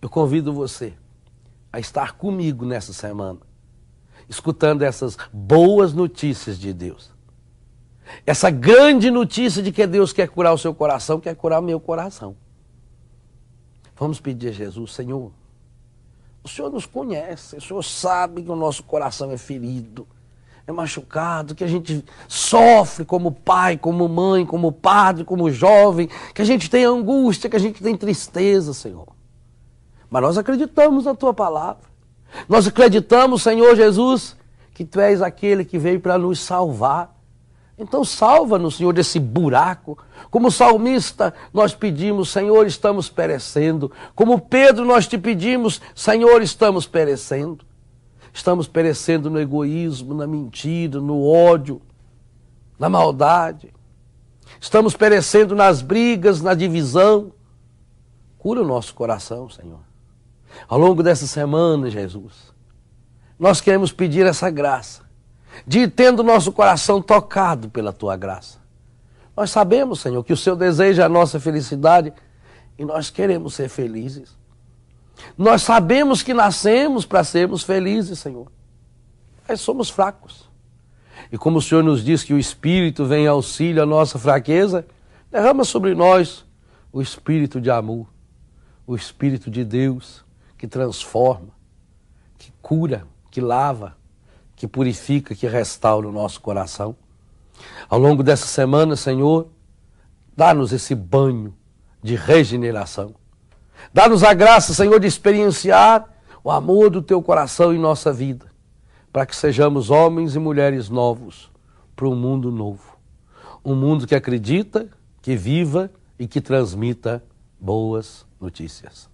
Eu convido você a estar comigo nessa semana, escutando essas boas notícias de Deus. Essa grande notícia de que Deus quer curar o seu coração, quer curar o meu coração. Vamos pedir a Jesus, Senhor, o Senhor nos conhece, o Senhor sabe que o nosso coração é ferido, é machucado, que a gente sofre como pai, como mãe, como padre, como jovem, que a gente tem angústia, que a gente tem tristeza, Senhor. Mas nós acreditamos na tua palavra. Nós acreditamos, Senhor Jesus, que tu és aquele que veio para nos salvar. Então salva-nos, Senhor, desse buraco. Como salmista, nós pedimos, Senhor, estamos perecendo. Como Pedro, nós te pedimos, Senhor, estamos perecendo. Estamos perecendo no egoísmo, na mentira, no ódio, na maldade. Estamos perecendo nas brigas, na divisão. Cura o nosso coração, Senhor. Ao longo dessa semana, Jesus, nós queremos pedir essa graça, de tendo nosso coração tocado pela tua graça. Nós sabemos, Senhor, que o Seu desejo é a nossa felicidade e nós queremos ser felizes. Nós sabemos que nascemos para sermos felizes, Senhor, mas somos fracos. E como o Senhor nos diz que o Espírito vem em auxílio à nossa fraqueza, derrama sobre nós o Espírito de amor, o Espírito de Deus que transforma, que cura, que lava, que purifica, que restaura o nosso coração. Ao longo dessa semana, Senhor, dá-nos esse banho de regeneração. Dá-nos a graça, Senhor, de experienciar o amor do teu coração em nossa vida, para que sejamos homens e mulheres novos para um mundo novo. Um mundo que acredita, que viva e que transmita boas notícias.